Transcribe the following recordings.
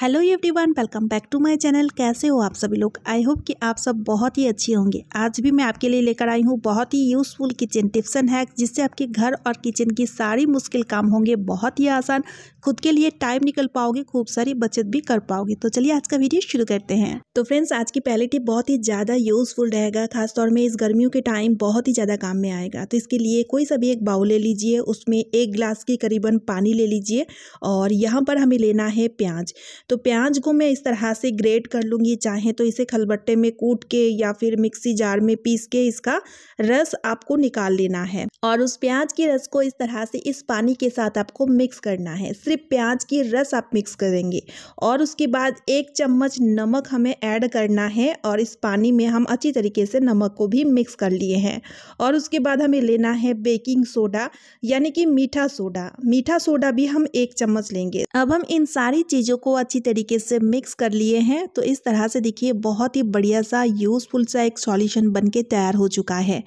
hello everyone welcome back to my channel कैसे हो आप सभी लोग आई होप कि आप सब बहुत ही अच्छे होंगे आज भी मैं आपके लिए लेकर आई हूँ बहुत ही useful kitchen tips and hack जिससे आपके घर और किचन की सारी मुश्किल काम होंगे बहुत ही आसान खुद के लिए टाइम निकल पाओगे खूब सारी बचत भी कर पाओगे तो चलिए आज का वीडियो शुरू करते हैं तो फ्रेंड्स आज की पहली टिप बहुत ही ज़्यादा यूज़फुल रहेगा खासतौर में इस गर्मियों के टाइम बहुत ही ज़्यादा काम में आएगा तो इसके लिए कोई सा भी एक बाउल ले लीजिए उसमें एक गिलास के करीबन पानी ले लीजिए और यहाँ पर हमें लेना है प्याज तो प्याज को मैं इस तरह से ग्रेट कर लूँगी चाहे तो इसे खलबट्टे में कूट के या फिर मिक्सी जार में पीस के इसका रस आपको निकाल लेना है और उस प्याज के रस को इस तरह से इस पानी के साथ आपको मिक्स करना है सिर्फ प्याज की रस आप मिक्स करेंगे और उसके बाद एक चम्मच नमक हमें ऐड करना है और इस पानी में हम अच्छी तरीके से नमक को भी मिक्स कर लिए हैं और उसके बाद हमें लेना है बेकिंग सोडा यानी कि मीठा सोडा मीठा सोडा भी हम एक चम्मच लेंगे अब हम इन सारी चीज़ों को अच्छी अच्छी तरीके से मिक्स कर लिए हैं तो इस तरह से देखिए बहुत ही बढ़िया सा यूज़फुल सा एक सॉल्यूशन बन के तैयार हो चुका है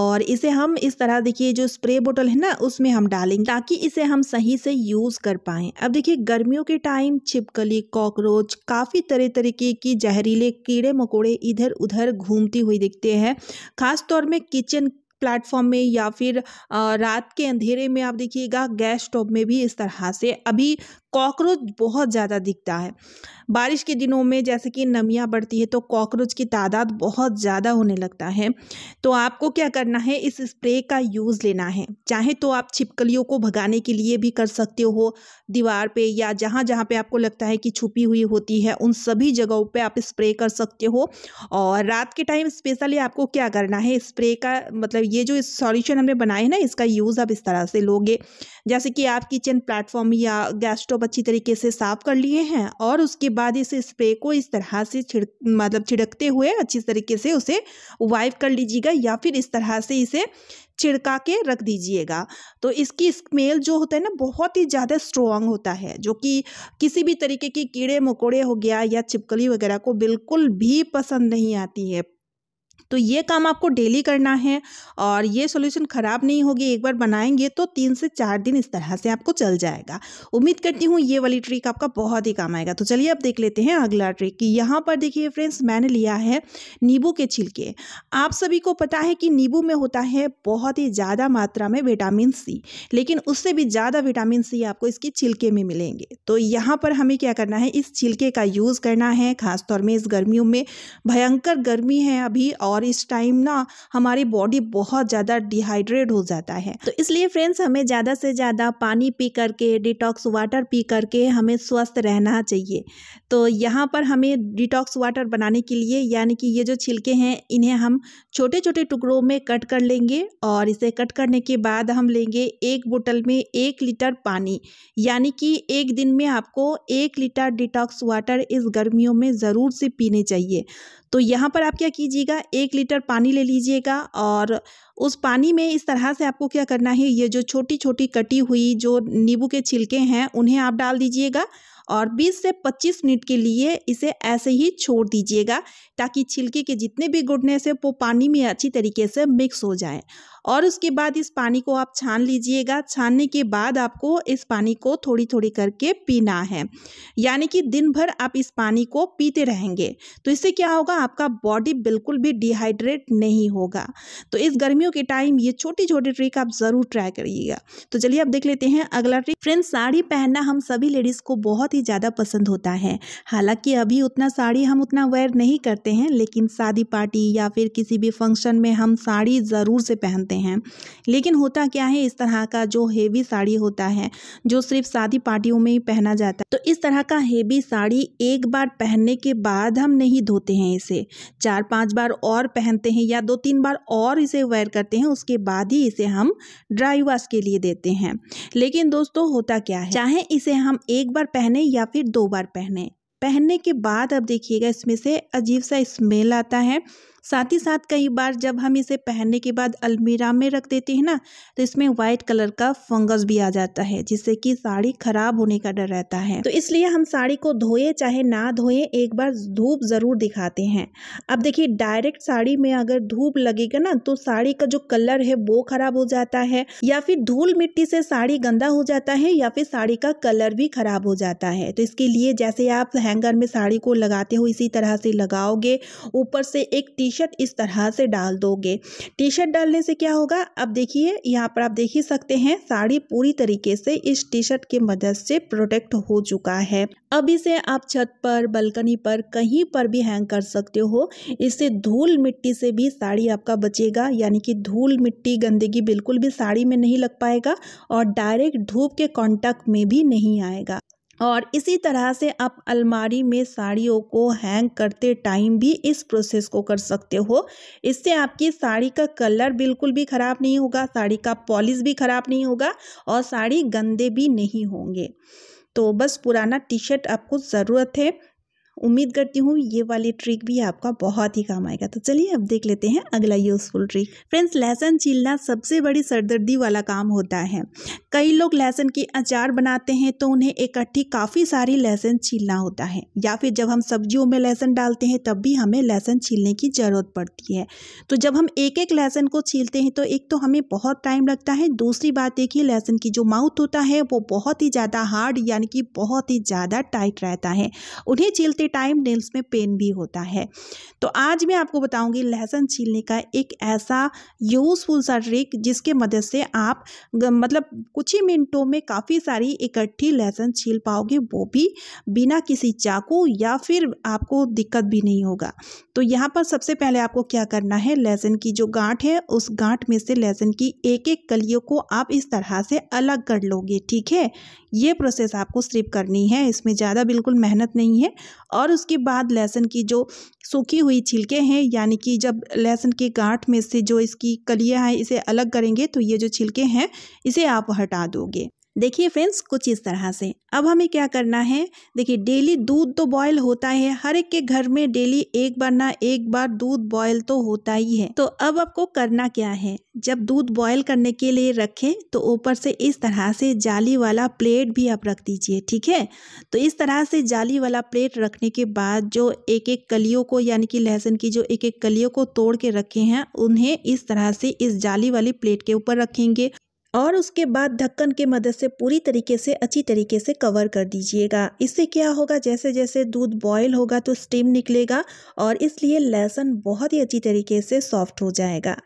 और इसे हम इस तरह देखिए जो स्प्रे बोतल है ना उसमें हम डालेंगे ताकि इसे हम सही से यूज़ कर पाएँ अब देखिए गर्मियों के टाइम छिपकली कॉकरोच काफ़ी तरह तरीके की जहरीले कीड़े मकोड़े इधर उधर घूमती हुई दिखते हैं खासतौर में किचन प्लेटफॉर्म में या फिर रात के अंधेरे में आप देखिएगा गैस स्टोव में भी इस तरह से अभी कॉकरोच बहुत ज़्यादा दिखता है बारिश के दिनों में जैसे कि नमियाँ बढ़ती है तो कॉकरोच की तादाद बहुत ज़्यादा होने लगता है तो आपको क्या करना है इस स्प्रे का यूज़ लेना है चाहे तो आप छिपकलियों को भगाने के लिए भी कर सकते हो दीवार पे या जहाँ जहाँ पे आपको लगता है कि छुपी हुई होती है उन सभी जगहों पर आप स्प्रे कर सकते हो और रात के टाइम स्पेशली आपको क्या करना है स्प्रे का मतलब ये जो सॉल्यूशन हमने बनाए हैं ना इसका यूज़ आप इस तरह से लोगे जैसे कि आप किचन प्लेटफॉर्म या गैस स्टोव खूब अच्छी तरीके से साफ़ कर लिए हैं और उसके बाद इस स्प्रे को इस तरह से छिड़क मतलब छिड़कते हुए अच्छी तरीके से उसे वाइप कर लीजिएगा या फिर इस तरह से इसे छिड़का के रख दीजिएगा तो इसकी स्मेल जो होता है ना बहुत ही ज़्यादा स्ट्रॉन्ग होता है जो कि किसी भी तरीके की कीड़े मकोड़े हो गया या छिपकली वगैरह को बिल्कुल भी पसंद नहीं आती है तो ये काम आपको डेली करना है और ये सोल्यूशन ख़राब नहीं होगी एक बार बनाएंगे तो तीन से चार दिन इस तरह से आपको चल जाएगा उम्मीद करती हूँ ये वाली ट्रिक आपका बहुत ही काम आएगा तो चलिए अब देख लेते हैं अगला ट्रिक कि यहाँ पर देखिए फ्रेंड्स मैंने लिया है नींबू के छिलके आप सभी को पता है कि नींबू में होता है बहुत ही ज़्यादा मात्रा में विटामिन सी लेकिन उससे भी ज़्यादा विटामिन सी आपको इसके छिलके में मिलेंगे तो यहाँ पर हमें क्या करना है इस छिलके का यूज़ करना है खासतौर में इस गर्मियों में भयंकर गर्मी है अभी और और इस टाइम ना हमारी बॉडी बहुत ज़्यादा डिहाइड्रेट हो जाता है तो इसलिए फ्रेंड्स हमें ज़्यादा से ज़्यादा पानी पी करके डिटॉक्स वाटर पी करके हमें स्वस्थ रहना चाहिए तो यहाँ पर हमें डिटॉक्स वाटर बनाने के लिए यानी कि ये जो छिलके हैं इन्हें हम छोटे छोटे टुकड़ों में कट कर लेंगे और इसे कट करने के बाद हम लेंगे एक बोतल में एक लीटर पानी यानी कि एक दिन में आपको एक लीटर डिटॉक्स वाटर इस गर्मियों में ज़रूर से पीने चाहिए तो यहाँ पर आप क्या कीजिएगा एक एक लीटर पानी ले लीजिएगा और उस पानी में इस तरह से आपको क्या करना है ये जो छोटी छोटी कटी हुई जो नींबू के छिलके हैं उन्हें आप डाल दीजिएगा और 20 से 25 मिनट के लिए इसे ऐसे ही छोड़ दीजिएगा ताकि छिलके के जितने भी गुड़ने से वो पानी में अच्छी तरीके से मिक्स हो जाए और उसके बाद इस पानी को आप छान लीजिएगा छानने के बाद आपको इस पानी को थोड़ी थोड़ी करके पीना है यानी कि दिन भर आप इस पानी को पीते रहेंगे तो इससे क्या होगा आपका बॉडी बिल्कुल भी डिहाइड्रेट नहीं होगा तो इस गर्मियों के टाइम ये छोटी छोटी ट्रिक आप ज़रूर ट्राई करिएगा तो चलिए आप देख लेते हैं अगला ट्रिक फ्रेंड साड़ी पहनना हम सभी लेडीज़ को बहुत बहुत ही ज़्यादा पसंद होता है हालांकि अभी उतना साड़ी हम उतना वेयर नहीं करते हैं लेकिन शादी पार्टी या फिर किसी भी फंक्शन में हम साड़ी ज़रूर से पहनते हैं लेकिन होता क्या है इस तरह का जो हेवी साड़ी होता है जो सिर्फ शादी पार्टियों में ही पहना जाता है तो इस तरह का हेवी साड़ी एक बार पहनने के बाद हम नहीं धोते हैं इसे चार पाँच बार और पहनते हैं या दो तीन बार और इसे वेयर करते हैं उसके बाद ही इसे हम ड्राई वॉश के लिए देते हैं लेकिन दोस्तों होता क्या है चाहे इसे हम एक बार पहने पहने या फिर दो बार पहने पहनने के बाद अब देखिएगा इसमें से अजीब सा स्मेल आता है साथ ही साथ कई बार जब हम इसे पहनने के बाद अलमीरा में रख देते हैं ना तो इसमें वाइट कलर का फंगस भी आ जाता है जिससे कि साड़ी खराब होने का डर रहता है तो इसलिए हम साड़ी को धोए चाहे ना धोए एक बार धूप ज़रूर दिखाते हैं अब देखिए डायरेक्ट साड़ी में अगर धूप लगेगा ना तो साड़ी का जो कलर है वो खराब हो जाता है या फिर धूल मिट्टी से साड़ी गंदा हो जाता है या फिर साड़ी का कलर भी खराब हो जाता है तो इसके लिए जैसे आप हैंगर में साड़ी को लगाते हो इसी तरह से लगाओगे ऊपर से एक टी शर्ट इस तरह से डाल दोगे टी शर्ट डालने से क्या होगा अब देखिए यहाँ पर आप देख ही सकते हैं साड़ी पूरी तरीके से इस टी शर्ट की मदद से प्रोटेक्ट हो चुका है अब इसे आप छत पर बलकनी पर कहीं पर भी हैंग कर सकते हो इससे धूल मिट्टी से भी साड़ी आपका बचेगा यानी कि धूल मिट्टी गंदगी बिल्कुल भी साड़ी में नहीं लग पाएगा और डायरेक्ट धूप के कांटेक्ट में भी नहीं आएगा और इसी तरह से आप अलमारी में साड़ियों को हैंग करते टाइम भी इस प्रोसेस को कर सकते हो इससे आपकी साड़ी का कलर बिल्कुल भी ख़राब नहीं होगा साड़ी का पॉलिश भी ख़राब नहीं होगा और साड़ी गंदे भी नहीं होंगे तो बस पुराना टी शर्ट आपको ज़रूरत है उम्मीद करती हूँ ये वाली ट्रिक भी आपका बहुत ही काम आएगा तो चलिए अब देख लेते हैं अगला यूज़फुल ट्रिक फ्रेंड्स लहसन छीलना सबसे बड़ी सरदर्दी वाला काम होता है कई लोग लहसन की अचार बनाते हैं तो उन्हें इकट्ठी काफ़ी सारी लहसन छीलना होता है या फिर जब हम सब्जियों में लहसन डालते हैं तब भी हमें लहसन छीलने की ज़रूरत पड़ती है तो जब हम एक एक लहसन को छीलते हैं तो एक तो हमें बहुत टाइम लगता है दूसरी बात एक ही लहसुन की जो माउथ होता है वो बहुत ही ज़्यादा हार्ड यानी कि बहुत ही ज़्यादा टाइट रहता है उन्हें छीलते करते टाइम नेल्स में पेन भी होता है तो आज मैं आपको बताऊंगी लहसुन छीलने का एक ऐसा यूज़फुल सा ट्रिक जिसके मदद से आप मतलब कुछ ही मिनटों में काफ़ी सारी इकट्ठी लहसुन छील पाओगे वो भी बिना किसी चाकू या फिर आपको दिक्कत भी नहीं होगा तो यहाँ पर सबसे पहले आपको क्या करना है लहसुन की जो गांठ है उस गांठ में से लहसुन की एक एक कलियों को आप इस तरह से अलग कर लोगे ठीक है ये प्रोसेस आपको सिर्फ करनी है इसमें ज़्यादा बिल्कुल मेहनत नहीं है और उसके बाद लहसुन की जो सूखी हुई छिलके हैं यानी कि जब लहसुन के गांठ में से जो इसकी कलियां हैं इसे अलग करेंगे तो ये जो छिलके हैं इसे आप हटा दोगे देखिए फ्रेंड्स कुछ इस तरह से अब हमें क्या करना है देखिए डेली दूध तो बॉयल होता है हर एक के घर में डेली एक बार ना एक बार दूध बॉयल तो होता ही है तो अब आपको करना क्या है जब दूध बॉयल करने के लिए रखें तो ऊपर से इस तरह से जाली वाला प्लेट भी आप रख दीजिए ठीक है तो इस तरह से जाली वाला प्लेट रखने के बाद जो एक एक कलियों को यानी कि लहसुन की जो एक एक कलियों को तोड़ के रखे हैं उन्हें इस तरह से इस जाली वाली प्लेट के ऊपर रखेंगे और उसके बाद ढक्कन के मदद से पूरी तरीके से अच्छी तरीके से कवर कर दीजिएगा इससे क्या होगा जैसे जैसे दूध बॉयल होगा तो स्टीम निकलेगा और इसलिए लहसुन बहुत ही अच्छी तरीके से सॉफ्ट हो जाएगा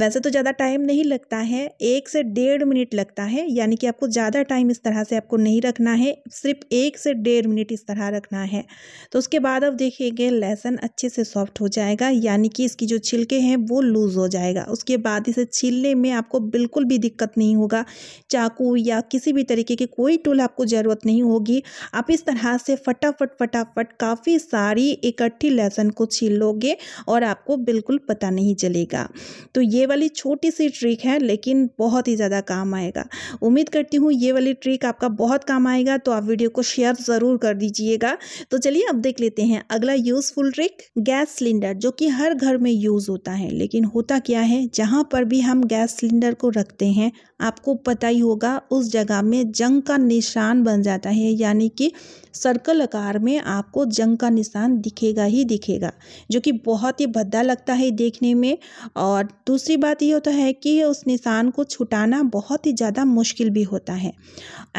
वैसे तो ज़्यादा टाइम नहीं लगता है एक से डेढ़ मिनट लगता है यानी कि आपको ज़्यादा टाइम इस तरह से आपको नहीं रखना है सिर्फ एक से डेढ़ मिनट इस तरह रखना है तो उसके बाद अब देखेंगे लहसुन अच्छे से सॉफ्ट हो जाएगा यानी कि इसकी जो छिलके हैं वो लूज़ हो जाएगा उसके बाद इसे छीलने में आपको बिल्कुल भी दिक्कत नहीं नहीं होगा चाकू या किसी भी तरीके की कोई टूल आपको ज़रूरत नहीं होगी आप इस तरह से फटाफट फटाफट काफ़ी सारी इकट्ठी लहसन को छील लोगे और आपको बिल्कुल पता नहीं चलेगा तो ये वाली छोटी सी ट्रिक है लेकिन बहुत ही ज़्यादा काम आएगा उम्मीद करती हूँ ये वाली ट्रिक आपका बहुत काम आएगा तो आप वीडियो को शेयर ज़रूर कर दीजिएगा तो चलिए अब देख लेते हैं अगला यूज़फुल ट्रिक गैस सिलेंडर जो कि हर घर में यूज़ होता है लेकिन होता क्या है जहाँ पर भी हम गैस सिलेंडर को रखते हैं आपको पता ही होगा उस जगह में जंग का निशान बन जाता है यानी कि सर्कल आकार में आपको जंग का निशान दिखेगा ही दिखेगा जो कि बहुत ही भद्दा लगता है देखने में और दूसरी बात ये होता है कि उस निशान को छुटाना बहुत ही ज़्यादा मुश्किल भी होता है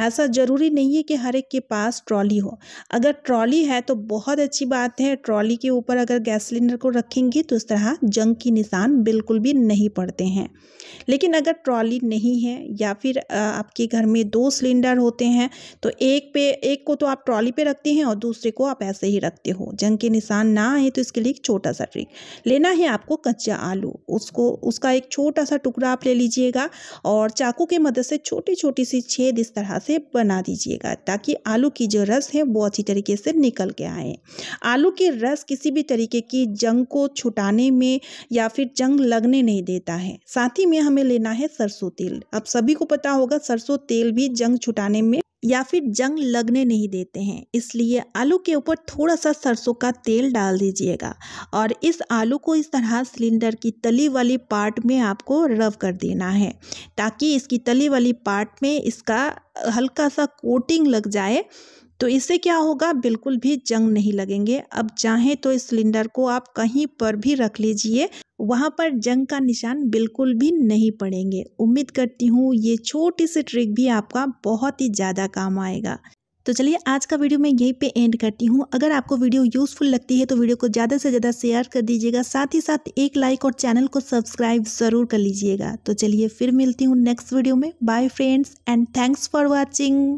ऐसा ज़रूरी नहीं है कि हर एक के पास ट्रॉली हो अगर ट्रॉली है तो बहुत अच्छी बात है ट्रॉली के ऊपर अगर गैस सिलेंडर को रखेंगे तो इस तरह जंग की निशान बिल्कुल भी नहीं पड़ते हैं लेकिन अगर ट्रॉली नहीं है हैं या फिर आपके घर में दो सिलेंडर होते हैं तो एक पे एक को तो आप ट्रॉली पे रखते हैं और दूसरे को आप ऐसे ही रखते हो जंग के निशान ना आए तो इसके लिए एक छोटा सा ट्रिक लेना है आपको कच्चा आलू उसको उसका एक छोटा सा टुकड़ा आप ले लीजिएगा और चाकू के मदद से छोटी छोटी सी छेद इस तरह से बना दीजिएगा ताकि आलू की जो रस है वो अच्छी तरीके से निकल के आए आलू के रस किसी भी तरीके की जंग को छुटाने में या फिर जंग लगने नहीं देता है साथ ही में हमें लेना है सरसों तेल अब सभी को पता होगा सरसों तेल भी जंग छुटाने में या फिर जंग लगने नहीं देते हैं इसलिए आलू के ऊपर थोड़ा सा सरसों का तेल डाल दीजिएगा और इस आलू को इस तरह सिलेंडर की तली वाली पार्ट में आपको रव कर देना है ताकि इसकी तली वाली पार्ट में इसका हल्का सा कोटिंग लग जाए तो इससे क्या होगा बिल्कुल भी जंग नहीं लगेंगे अब चाहें तो इस सिलेंडर को आप कहीं पर भी रख लीजिए वहाँ पर जंग का निशान बिल्कुल भी नहीं पड़ेंगे उम्मीद करती हूँ ये छोटी सी ट्रिक भी आपका बहुत ही ज़्यादा काम आएगा तो चलिए आज का वीडियो मैं यहीं पे एंड करती हूँ अगर आपको वीडियो यूज़फुल लगती है तो वीडियो को ज़्यादा से ज़्यादा शेयर कर दीजिएगा साथ ही साथ एक लाइक और चैनल को सब्सक्राइब ज़रूर कर लीजिएगा तो चलिए फिर मिलती हूँ नेक्स्ट वीडियो में bye friends and thanks for watching